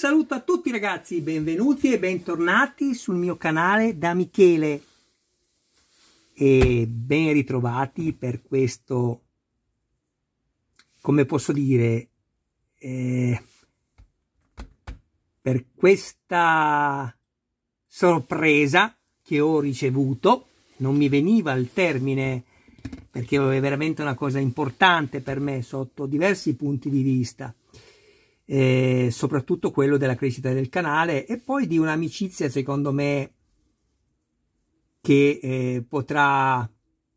saluto a tutti ragazzi, benvenuti e bentornati sul mio canale da Michele e ben ritrovati per questo, come posso dire, eh, per questa sorpresa che ho ricevuto, non mi veniva il termine perché è veramente una cosa importante per me sotto diversi punti di vista eh, soprattutto quello della crescita del canale e poi di un'amicizia secondo me che eh, potrà,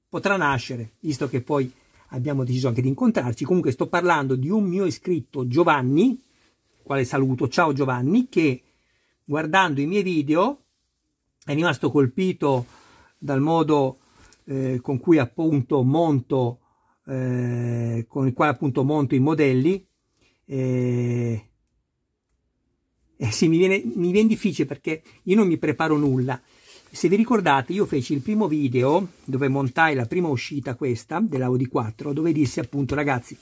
potrà nascere, visto che poi abbiamo deciso anche di incontrarci. Comunque sto parlando di un mio iscritto Giovanni, quale saluto, ciao Giovanni, che guardando i miei video è rimasto colpito dal modo eh, con cui appunto monto, eh, con il quale appunto monto i modelli eh, eh sì, mi viene, mi viene difficile perché io non mi preparo nulla. Se vi ricordate, io feci il primo video dove montai la prima uscita questa dell'Audi 4, dove dissi appunto ragazzi,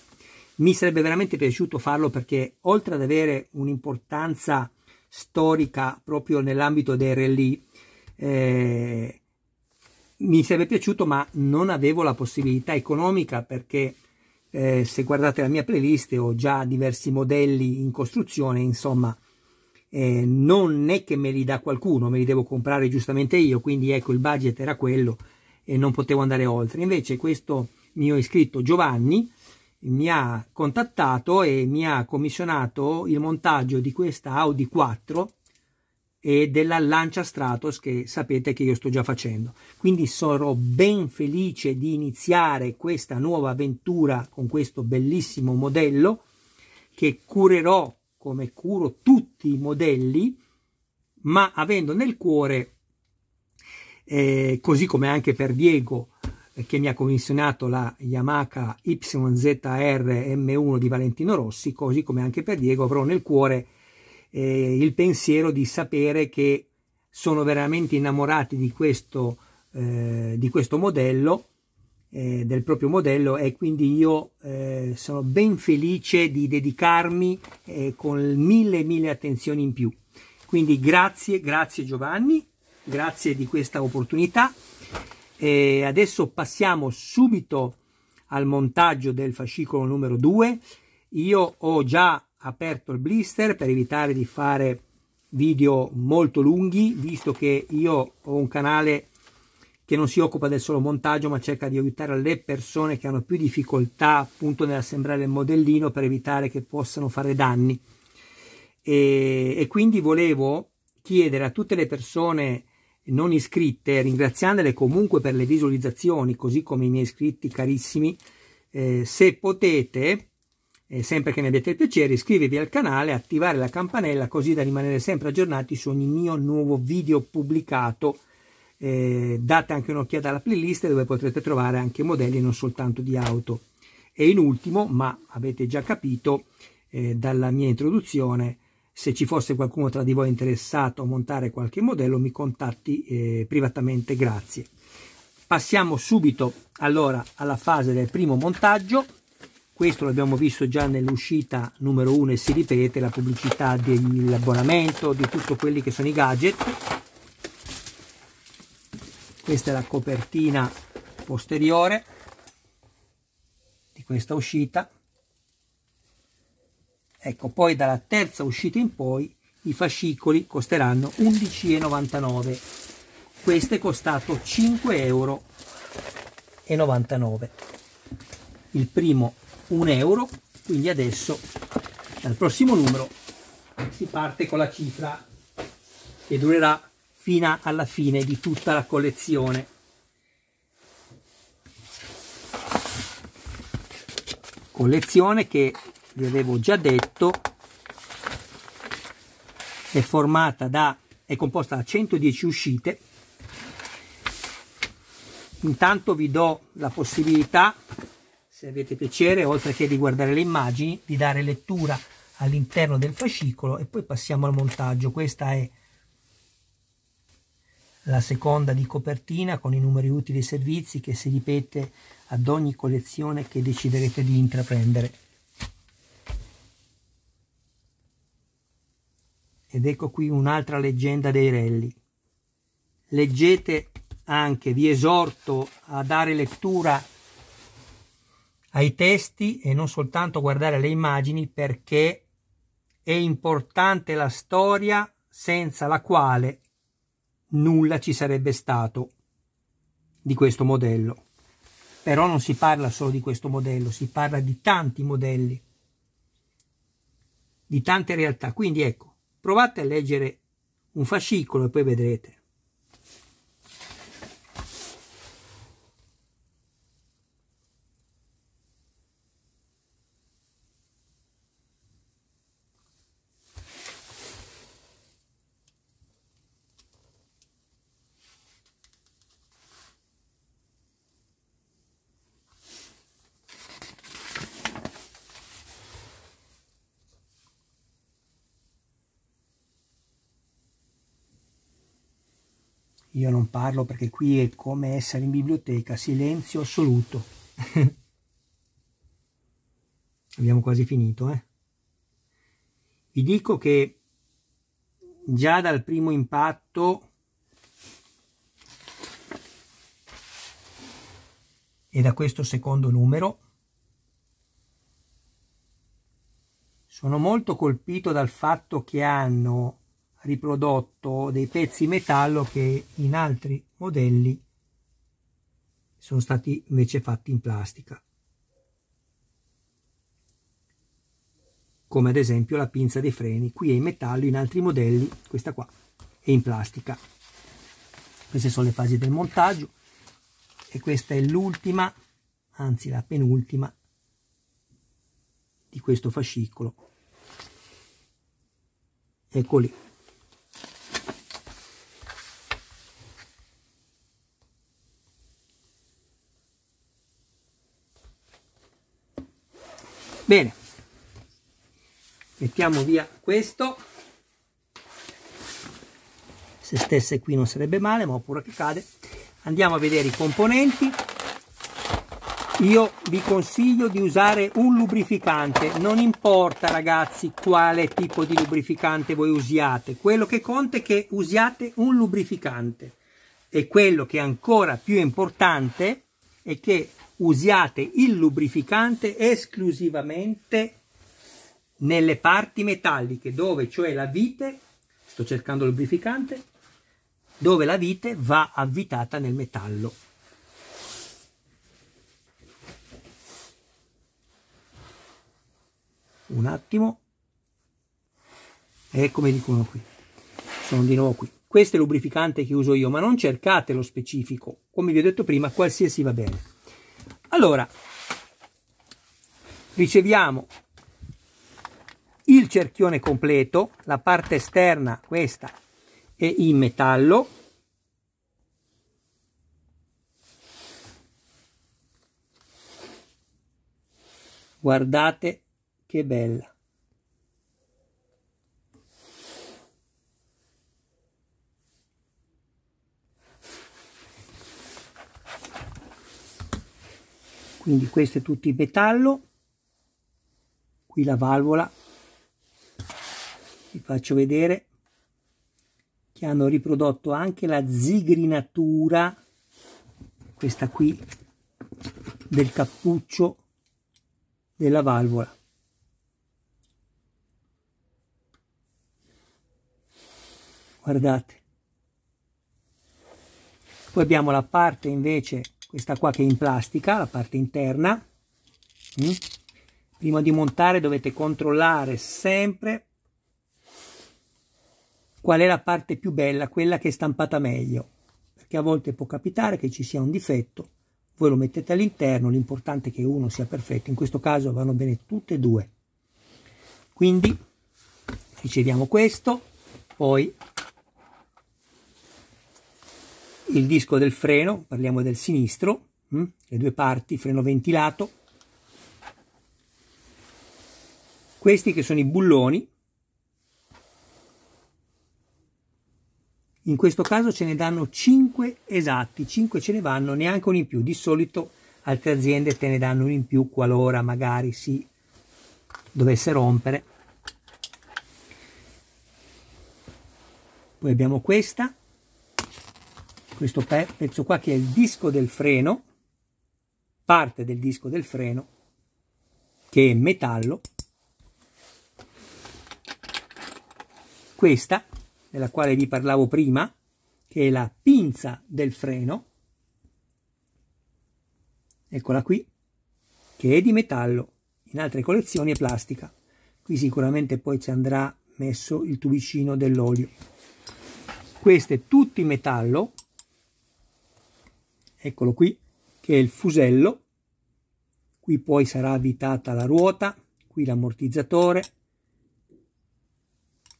mi sarebbe veramente piaciuto farlo perché oltre ad avere un'importanza storica proprio nell'ambito dei rally, eh, mi sarebbe piaciuto ma non avevo la possibilità economica perché eh, se guardate la mia playlist ho già diversi modelli in costruzione, insomma eh, non è che me li dà qualcuno, me li devo comprare giustamente io, quindi ecco il budget era quello e non potevo andare oltre. Invece questo mio iscritto Giovanni mi ha contattato e mi ha commissionato il montaggio di questa Audi 4 e della lancia Stratos che sapete che io sto già facendo. Quindi sarò ben felice di iniziare questa nuova avventura con questo bellissimo modello che curerò come curo tutti i modelli, ma avendo nel cuore, eh, così come anche per Diego, eh, che mi ha commissionato la Yamaha YZR M1 di Valentino Rossi, così come anche per Diego avrò nel cuore eh, il pensiero di sapere che sono veramente innamorati di questo, eh, di questo modello, eh, del proprio modello e quindi io eh, sono ben felice di dedicarmi eh, con mille mille attenzioni in più. Quindi grazie, grazie Giovanni, grazie di questa opportunità. E eh, adesso passiamo subito al montaggio del fascicolo numero 2. Io ho già aperto il blister per evitare di fare video molto lunghi visto che io ho un canale che non si occupa del solo montaggio ma cerca di aiutare le persone che hanno più difficoltà appunto nell'assemblare il modellino per evitare che possano fare danni e, e quindi volevo chiedere a tutte le persone non iscritte ringraziandole comunque per le visualizzazioni così come i miei iscritti carissimi eh, se potete e sempre che ne abbiate piacere iscrivetevi al canale, e attivare la campanella così da rimanere sempre aggiornati su ogni mio nuovo video pubblicato. Eh, date anche un'occhiata alla playlist dove potrete trovare anche modelli non soltanto di auto. E in ultimo, ma avete già capito eh, dalla mia introduzione, se ci fosse qualcuno tra di voi interessato a montare qualche modello mi contatti eh, privatamente grazie passiamo subito allora alla fase del primo montaggio questo l'abbiamo visto già nell'uscita numero 1 e si ripete la pubblicità dell'abbonamento, di tutto quelli che sono i gadget. Questa è la copertina posteriore di questa uscita. Ecco, poi dalla terza uscita in poi i fascicoli costeranno 11,99. Questo è costato 5,99 euro. Il primo 1 euro quindi adesso dal prossimo numero si parte con la cifra che durerà fino alla fine di tutta la collezione collezione che vi avevo già detto è formata da è composta da 110 uscite intanto vi do la possibilità se avete piacere, oltre che di guardare le immagini, di dare lettura all'interno del fascicolo e poi passiamo al montaggio. Questa è la seconda di copertina con i numeri utili e servizi che si ripete ad ogni collezione che deciderete di intraprendere. Ed ecco qui un'altra leggenda dei rally. Leggete anche, vi esorto a dare lettura ai testi e non soltanto guardare le immagini perché è importante la storia senza la quale nulla ci sarebbe stato di questo modello. Però non si parla solo di questo modello, si parla di tanti modelli, di tante realtà. Quindi ecco, provate a leggere un fascicolo e poi vedrete. Io non parlo perché qui è come essere in biblioteca, silenzio assoluto. Abbiamo quasi finito, eh? Vi dico che già dal primo impatto e da questo secondo numero sono molto colpito dal fatto che hanno riprodotto dei pezzi metallo che in altri modelli sono stati invece fatti in plastica come ad esempio la pinza dei freni qui è in metallo in altri modelli questa qua è in plastica queste sono le fasi del montaggio e questa è l'ultima anzi la penultima di questo fascicolo eccoli Bene, mettiamo via questo. Se stesse qui non sarebbe male, ma ho che cade. Andiamo a vedere i componenti. Io vi consiglio di usare un lubrificante, non importa ragazzi quale tipo di lubrificante voi usiate, quello che conta è che usiate un lubrificante e quello che è ancora più importante è che usiate il lubrificante esclusivamente nelle parti metalliche, dove cioè la vite, sto cercando il lubrificante, dove la vite va avvitata nel metallo. Un attimo. E come dicono qui. Sono di nuovo qui. Questo è il lubrificante che uso io, ma non cercate lo specifico. Come vi ho detto prima, qualsiasi va bene. Allora, riceviamo il cerchione completo, la parte esterna, questa, è in metallo, guardate che bella quindi questo è tutto in metallo qui la valvola vi faccio vedere che hanno riprodotto anche la zigrinatura questa qui del cappuccio della valvola guardate poi abbiamo la parte invece questa qua che è in plastica, la parte interna. Mm? Prima di montare dovete controllare sempre qual è la parte più bella, quella che è stampata meglio, perché a volte può capitare che ci sia un difetto, voi lo mettete all'interno, l'importante è che uno sia perfetto, in questo caso vanno bene tutte e due. Quindi riceviamo questo, poi il disco del freno, parliamo del sinistro, mh? Mm? le due parti, freno ventilato. Questi che sono i bulloni. In questo caso ce ne danno 5 esatti, 5 ce ne vanno, neanche uno in più. Di solito altre aziende te ne danno un in più qualora magari si dovesse rompere. Poi abbiamo questa, questo pezzo qua che è il disco del freno, parte del disco del freno, che è metallo, questa, della quale vi parlavo prima, che è la pinza del freno, eccola qui, che è di metallo, in altre collezioni è plastica. Qui sicuramente poi ci andrà messo il tubicino dell'olio. Questo è tutto in metallo, eccolo qui, che è il fusello, qui poi sarà avvitata la ruota, qui l'ammortizzatore,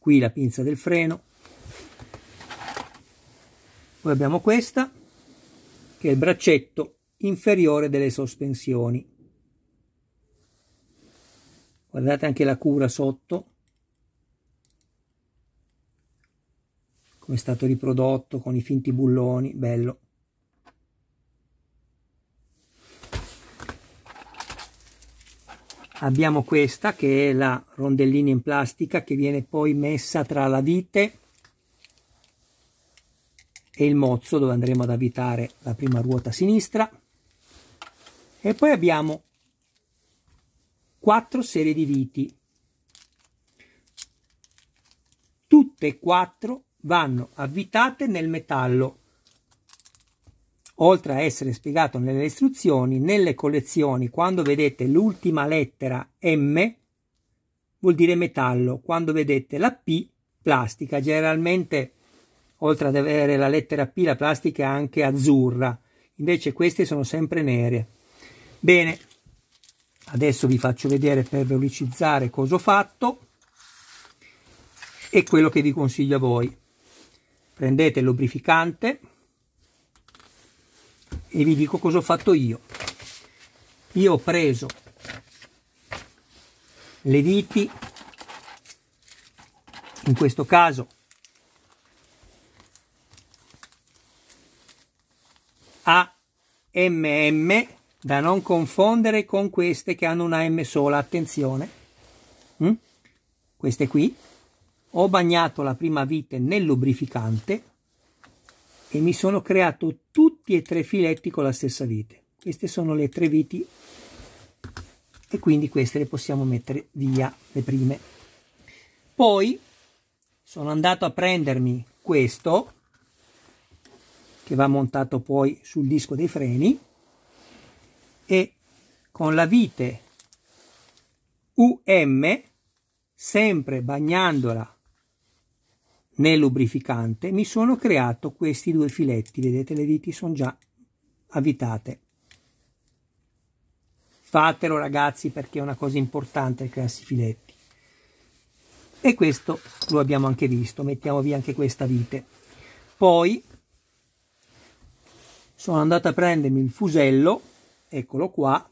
qui la pinza del freno, poi abbiamo questa, che è il braccetto inferiore delle sospensioni. Guardate anche la cura sotto, come è stato riprodotto con i finti bulloni, bello. abbiamo questa che è la rondellina in plastica che viene poi messa tra la vite e il mozzo dove andremo ad avvitare la prima ruota sinistra e poi abbiamo quattro serie di viti tutte e quattro vanno avvitate nel metallo oltre a essere spiegato nelle istruzioni, nelle collezioni, quando vedete l'ultima lettera M, vuol dire metallo, quando vedete la P, plastica. Generalmente, oltre ad avere la lettera P, la plastica è anche azzurra, invece queste sono sempre nere. Bene, adesso vi faccio vedere per velocizzare cosa ho fatto e quello che vi consiglio a voi. Prendete il lubrificante e vi dico cosa ho fatto io io ho preso le viti in questo caso AMM da non confondere con queste che hanno una M sola, attenzione, mm? queste qui, ho bagnato la prima vite nel lubrificante e mi sono creato tutto tutti e tre filetti con la stessa vite. Queste sono le tre viti e quindi queste le possiamo mettere via, le prime. Poi sono andato a prendermi questo che va montato poi sul disco dei freni e con la vite UM sempre bagnandola nel lubrificante, mi sono creato questi due filetti, vedete le viti sono già avvitate. Fatelo ragazzi perché è una cosa importante crearsi i filetti. E questo lo abbiamo anche visto, mettiamo via anche questa vite. Poi sono andato a prendermi il fusello, eccolo qua,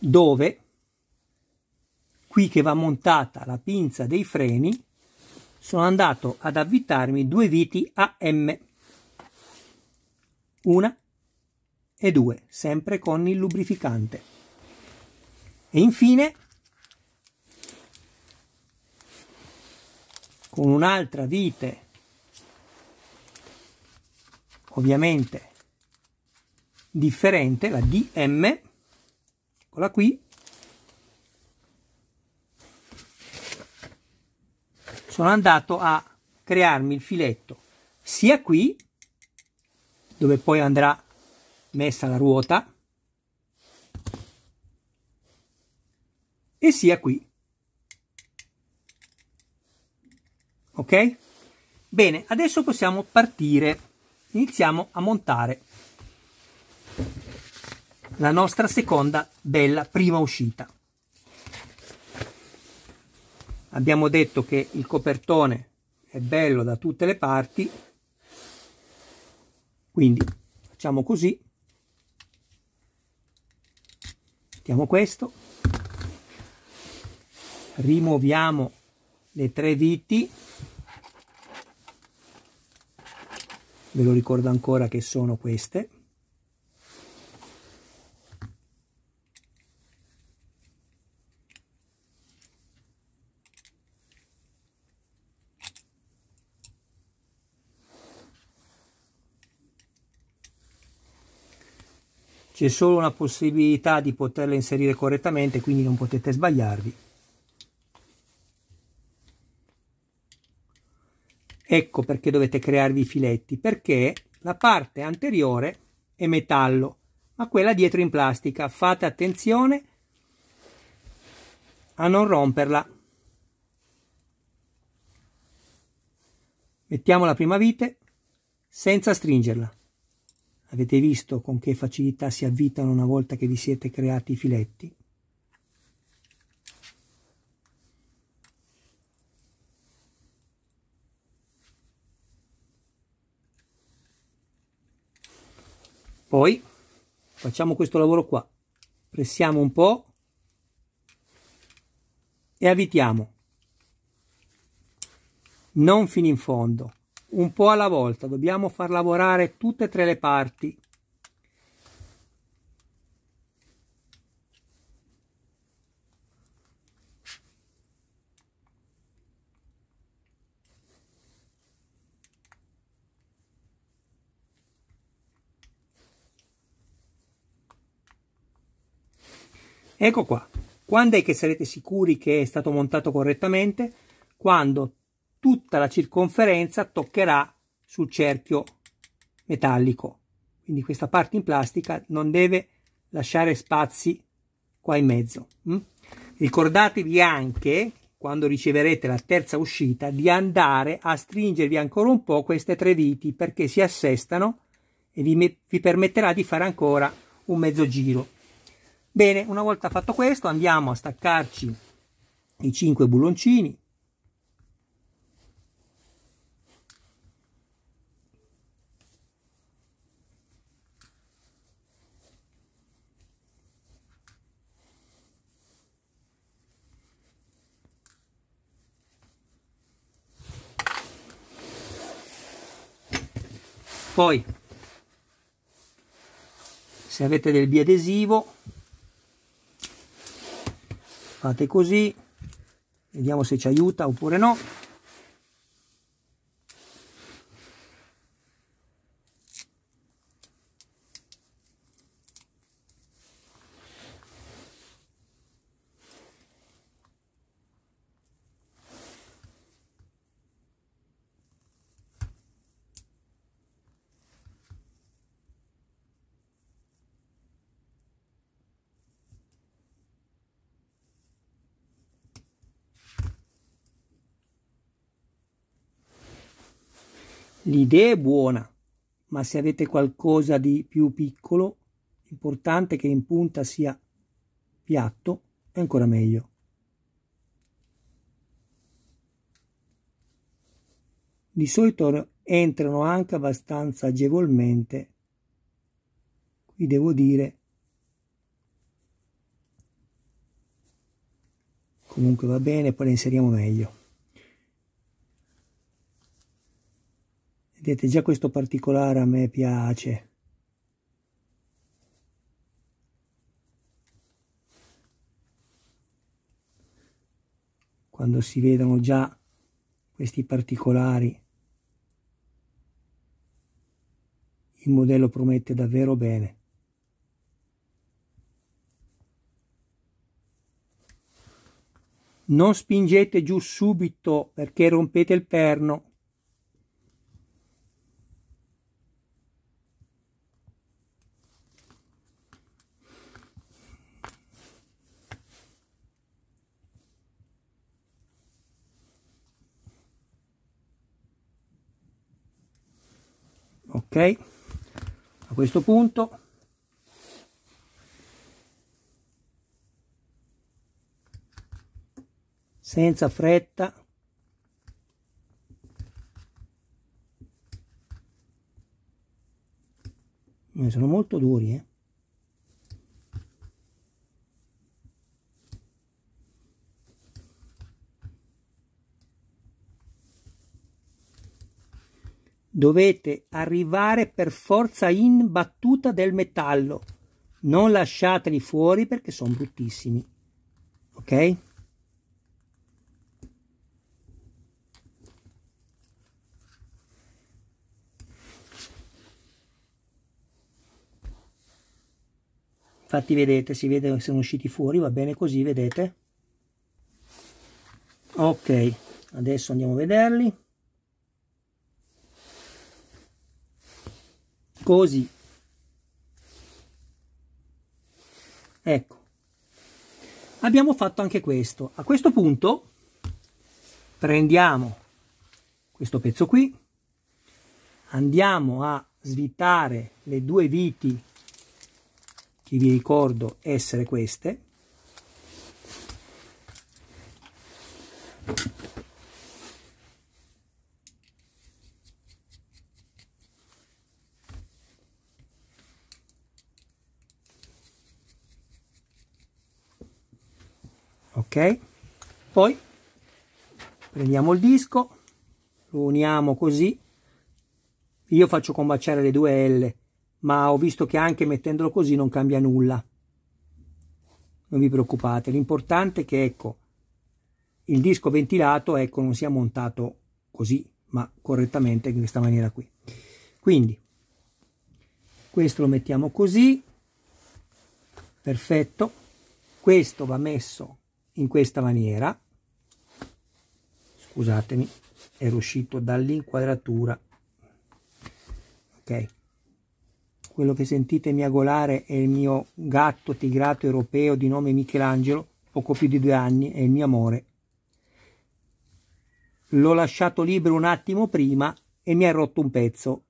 dove qui che va montata la pinza dei freni sono andato ad avvitarmi due viti a M, una e due, sempre con il lubrificante. E infine, con un'altra vite, ovviamente differente, la DM, eccola qui, sono andato a crearmi il filetto sia qui dove poi andrà messa la ruota e sia qui ok bene adesso possiamo partire iniziamo a montare la nostra seconda bella prima uscita abbiamo detto che il copertone è bello da tutte le parti quindi facciamo così mettiamo questo rimuoviamo le tre viti ve lo ricordo ancora che sono queste c'è solo una possibilità di poterla inserire correttamente quindi non potete sbagliarvi ecco perché dovete crearvi i filetti perché la parte anteriore è metallo ma quella dietro in plastica fate attenzione a non romperla mettiamo la prima vite senza stringerla Avete visto con che facilità si avvitano una volta che vi siete creati i filetti. Poi facciamo questo lavoro qua. Pressiamo un po' e avvitiamo. Non fino in fondo un po' alla volta, dobbiamo far lavorare tutte e tre le parti. Ecco qua. Quando è che sarete sicuri che è stato montato correttamente? Quando tutta la circonferenza toccherà sul cerchio metallico. Quindi questa parte in plastica non deve lasciare spazi qua in mezzo. Mm? Ricordatevi anche, quando riceverete la terza uscita, di andare a stringervi ancora un po' queste tre viti perché si assestano e vi, vi permetterà di fare ancora un mezzo giro. Bene, una volta fatto questo andiamo a staccarci i cinque bulloncini poi se avete del biadesivo fate così vediamo se ci aiuta oppure no L'idea è buona, ma se avete qualcosa di più piccolo, importante che in punta sia piatto, è ancora meglio. Di solito entrano anche abbastanza agevolmente. Qui devo dire comunque va bene, poi le inseriamo meglio. Vedete, già questo particolare a me piace. Quando si vedono già questi particolari, il modello promette davvero bene. Non spingete giù subito perché rompete il perno ok a questo punto senza fretta eh, sono molto duri eh? Dovete arrivare per forza in battuta del metallo. Non lasciateli fuori perché sono bruttissimi. Ok? infatti vedete si vede che sono usciti fuori va bene così vedete ok adesso andiamo a vederli così ecco abbiamo fatto anche questo a questo punto prendiamo questo pezzo qui andiamo a svitare le due viti che vi ricordo essere queste ok poi prendiamo il disco lo uniamo così io faccio combaciare le due L ma ho visto che anche mettendolo così non cambia nulla non vi preoccupate l'importante è che ecco il disco ventilato ecco non sia montato così ma correttamente in questa maniera qui quindi questo lo mettiamo così perfetto questo va messo in questa maniera scusatemi era uscito dall'inquadratura ok quello che sentite miagolare è il mio gatto tigrato europeo di nome Michelangelo poco più di due anni è il mio amore l'ho lasciato libero un attimo prima e mi ha rotto un pezzo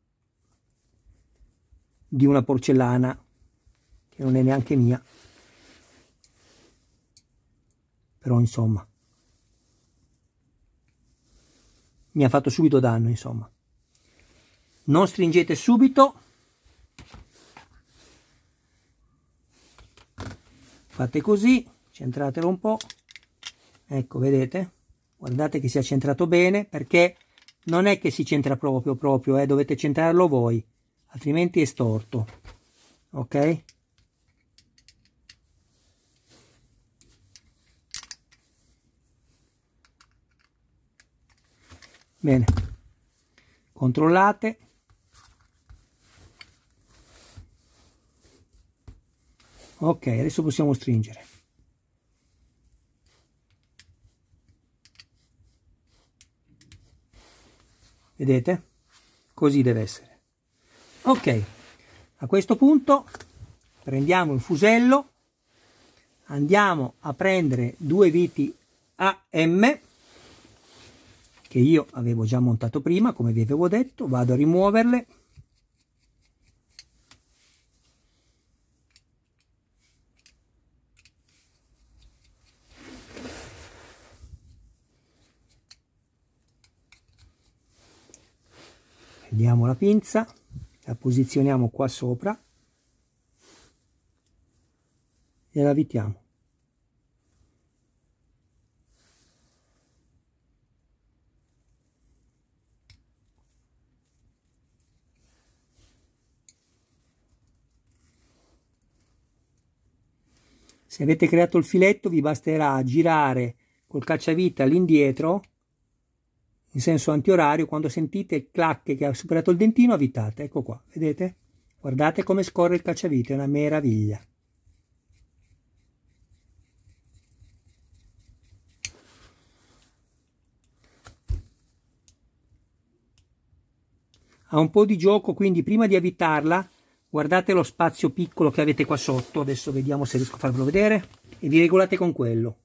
di una porcellana che non è neanche mia però insomma mi ha fatto subito danno insomma non stringete subito fate così centratelo un po ecco vedete guardate che si è centrato bene perché non è che si centra proprio proprio eh? dovete centrarlo voi altrimenti è storto ok bene controllate ok adesso possiamo stringere vedete così deve essere ok a questo punto prendiamo il fusello andiamo a prendere due viti a m che io avevo già montato prima come vi avevo detto vado a rimuoverle prendiamo la pinza la posizioniamo qua sopra e la avvitiamo Se avete creato il filetto vi basterà girare col cacciavite all'indietro in senso antiorario quando sentite il clac che ha superato il dentino avvitate, ecco qua, vedete? Guardate come scorre il cacciavite, è una meraviglia. ha un po' di gioco, quindi prima di avvitarla guardate lo spazio piccolo che avete qua sotto adesso vediamo se riesco a farvelo vedere e vi regolate con quello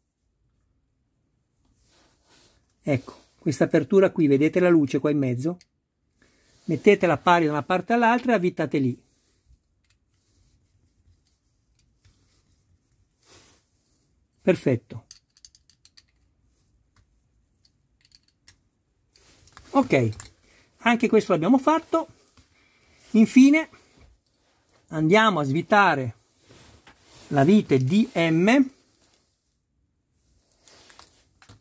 ecco questa apertura qui vedete la luce qua in mezzo mettetela pari da una parte all'altra e avvitate lì perfetto ok anche questo l'abbiamo fatto infine andiamo a svitare la vite di M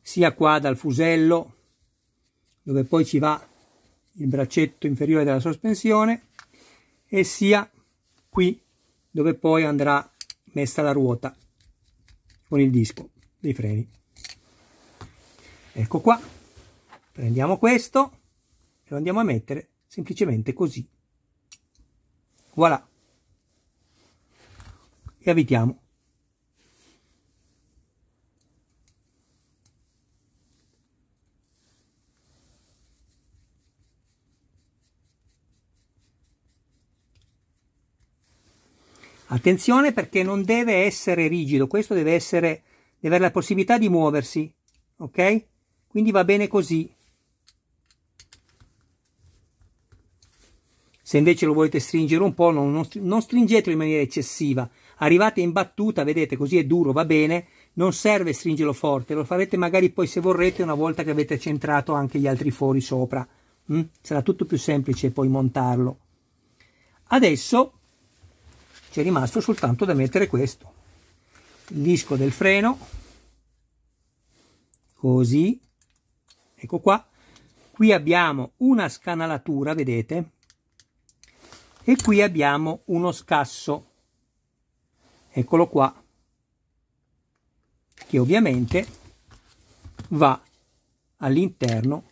sia qua dal fusello dove poi ci va il braccetto inferiore della sospensione e sia qui dove poi andrà messa la ruota con il disco dei freni ecco qua prendiamo questo e lo andiamo a mettere semplicemente così voilà e avvitiamo. Attenzione perché non deve essere rigido, questo deve essere deve avere la possibilità di muoversi, ok? Quindi va bene così. Se invece lo volete stringere un po', non, non stringetelo in maniera eccessiva, Arrivate in battuta, vedete, così è duro, va bene, non serve stringelo forte, lo farete magari poi se vorrete una volta che avete centrato anche gli altri fori sopra. Mm? Sarà tutto più semplice poi montarlo. Adesso c'è rimasto soltanto da mettere questo. Il disco del freno, così, ecco qua. Qui abbiamo una scanalatura, vedete, e qui abbiamo uno scasso eccolo qua, che ovviamente va all'interno,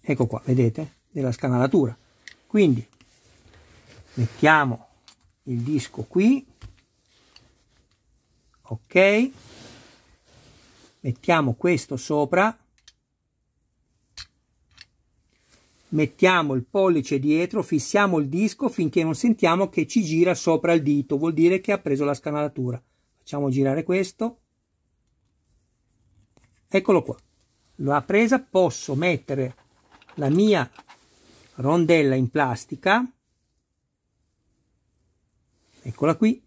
ecco qua, vedete, della scanalatura. Quindi mettiamo il disco qui, ok, mettiamo questo sopra mettiamo il pollice dietro, fissiamo il disco finché non sentiamo che ci gira sopra il dito, vuol dire che ha preso la scanalatura. Facciamo girare questo. Eccolo qua. L'ho presa, posso mettere la mia rondella in plastica. Eccola qui.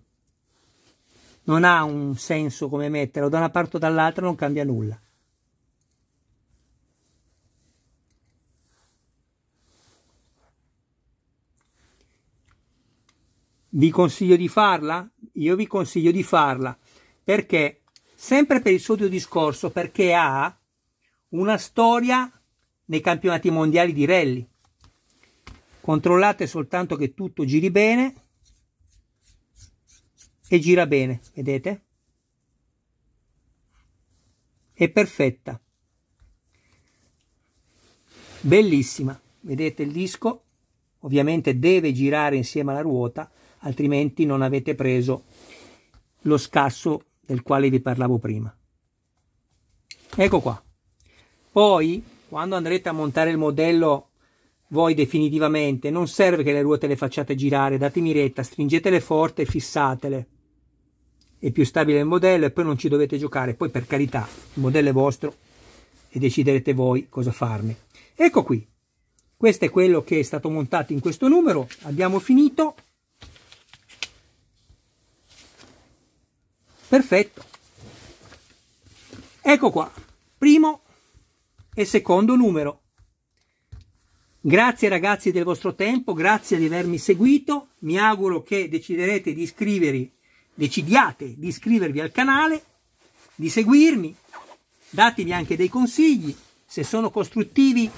Non ha un senso come metterla da una parte o dall'altra, non cambia nulla. Vi consiglio di farla? Io vi consiglio di farla perché, sempre per il suo discorso, perché ha una storia nei campionati mondiali di rally. Controllate soltanto che tutto giri bene e gira bene, vedete? È perfetta. Bellissima, vedete il disco? Ovviamente deve girare insieme alla ruota altrimenti non avete preso lo scasso del quale vi parlavo prima. Ecco qua. Poi, quando andrete a montare il modello voi definitivamente, non serve che le ruote le facciate girare, datemi retta, stringetele forte e fissatele. È più stabile il modello e poi non ci dovete giocare, poi per carità, il modello è vostro e deciderete voi cosa farne. Ecco qui, questo è quello che è stato montato in questo numero, abbiamo finito. Perfetto. Ecco qua, primo e secondo numero. Grazie ragazzi del vostro tempo, grazie di avermi seguito, mi auguro che deciderete di iscrivervi, decidiate di iscrivervi al canale, di seguirmi, datemi anche dei consigli, se sono costruttivi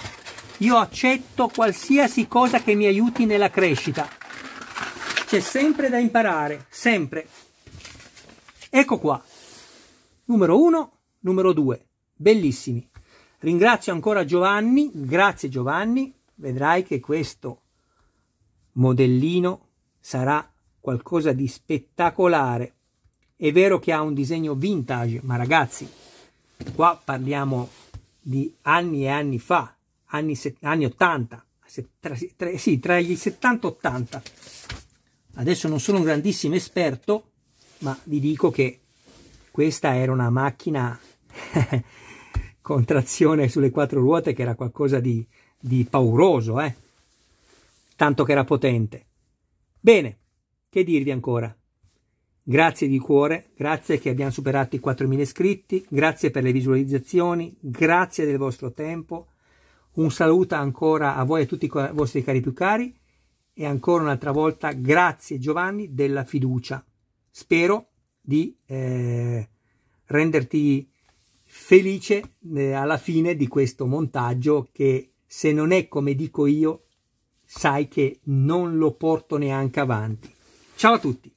io accetto qualsiasi cosa che mi aiuti nella crescita. C'è sempre da imparare, sempre. Ecco qua. Numero 1, numero 2. Bellissimi. Ringrazio ancora Giovanni, grazie Giovanni, vedrai che questo modellino sarà qualcosa di spettacolare. È vero che ha un disegno vintage, ma ragazzi, qua parliamo di anni e anni fa, anni, anni 80, tra, tra, sì, tra gli 70 e 80. Adesso non sono un grandissimo esperto, ma vi dico che questa era una macchina con trazione sulle quattro ruote che era qualcosa di, di pauroso, eh? tanto che era potente. Bene, che dirvi ancora? Grazie di cuore, grazie che abbiamo superato i 4.000 iscritti, grazie per le visualizzazioni, grazie del vostro tempo. Un saluto ancora a voi e a tutti i vostri cari più cari e ancora un'altra volta grazie Giovanni della fiducia spero di eh, renderti felice eh, alla fine di questo montaggio che se non è come dico io sai che non lo porto neanche avanti. Ciao a tutti!